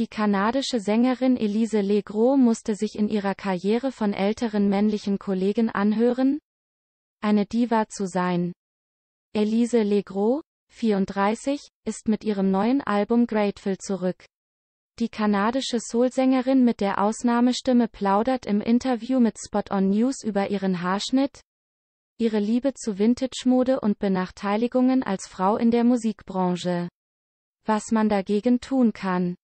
Die kanadische Sängerin Elise Legros musste sich in ihrer Karriere von älteren männlichen Kollegen anhören, eine Diva zu sein. Elise Legros, 34, ist mit ihrem neuen Album Grateful zurück. Die kanadische Soulsängerin mit der Ausnahmestimme plaudert im Interview mit Spot on News über ihren Haarschnitt, ihre Liebe zu Vintage-Mode und Benachteiligungen als Frau in der Musikbranche. Was man dagegen tun kann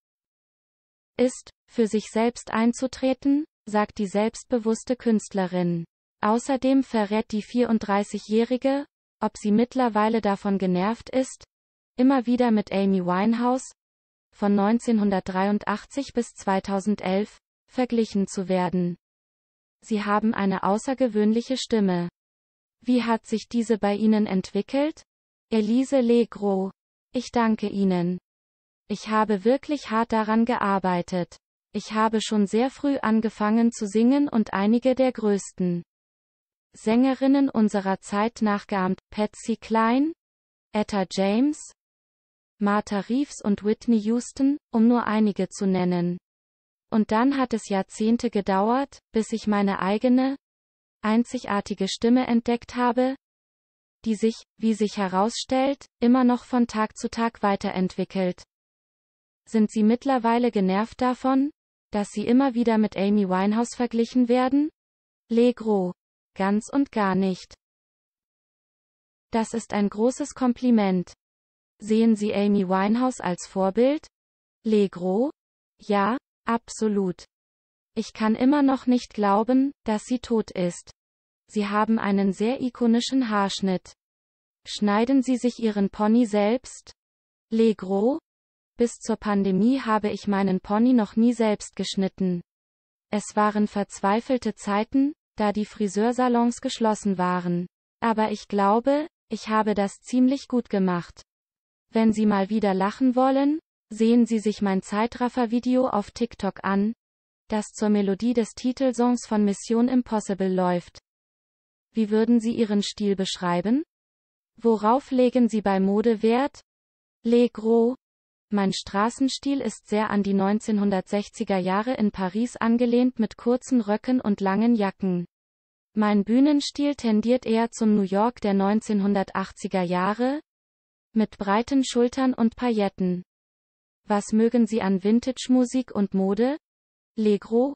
ist, für sich selbst einzutreten, sagt die selbstbewusste Künstlerin. Außerdem verrät die 34-Jährige, ob sie mittlerweile davon genervt ist, immer wieder mit Amy Winehouse, von 1983 bis 2011, verglichen zu werden. Sie haben eine außergewöhnliche Stimme. Wie hat sich diese bei Ihnen entwickelt? Elise Legro. Ich danke Ihnen. Ich habe wirklich hart daran gearbeitet. Ich habe schon sehr früh angefangen zu singen und einige der größten Sängerinnen unserer Zeit nachgeahmt, Patsy Klein, Etta James, Martha Reeves und Whitney Houston, um nur einige zu nennen. Und dann hat es Jahrzehnte gedauert, bis ich meine eigene, einzigartige Stimme entdeckt habe, die sich, wie sich herausstellt, immer noch von Tag zu Tag weiterentwickelt. Sind Sie mittlerweile genervt davon, dass Sie immer wieder mit Amy Winehouse verglichen werden? Legro. Ganz und gar nicht. Das ist ein großes Kompliment. Sehen Sie Amy Winehouse als Vorbild? Legro? Ja, absolut. Ich kann immer noch nicht glauben, dass sie tot ist. Sie haben einen sehr ikonischen Haarschnitt. Schneiden Sie sich Ihren Pony selbst? Legro? Bis zur Pandemie habe ich meinen Pony noch nie selbst geschnitten. Es waren verzweifelte Zeiten, da die Friseursalons geschlossen waren. Aber ich glaube, ich habe das ziemlich gut gemacht. Wenn Sie mal wieder lachen wollen, sehen Sie sich mein Zeitraffer-Video auf TikTok an, das zur Melodie des Titelsongs von Mission Impossible läuft. Wie würden Sie Ihren Stil beschreiben? Worauf legen Sie bei Mode Wert? Le Gros, mein Straßenstil ist sehr an die 1960er Jahre in Paris angelehnt mit kurzen Röcken und langen Jacken. Mein Bühnenstil tendiert eher zum New York der 1980er Jahre, mit breiten Schultern und Pailletten. Was mögen Sie an Vintage-Musik und Mode? Legro,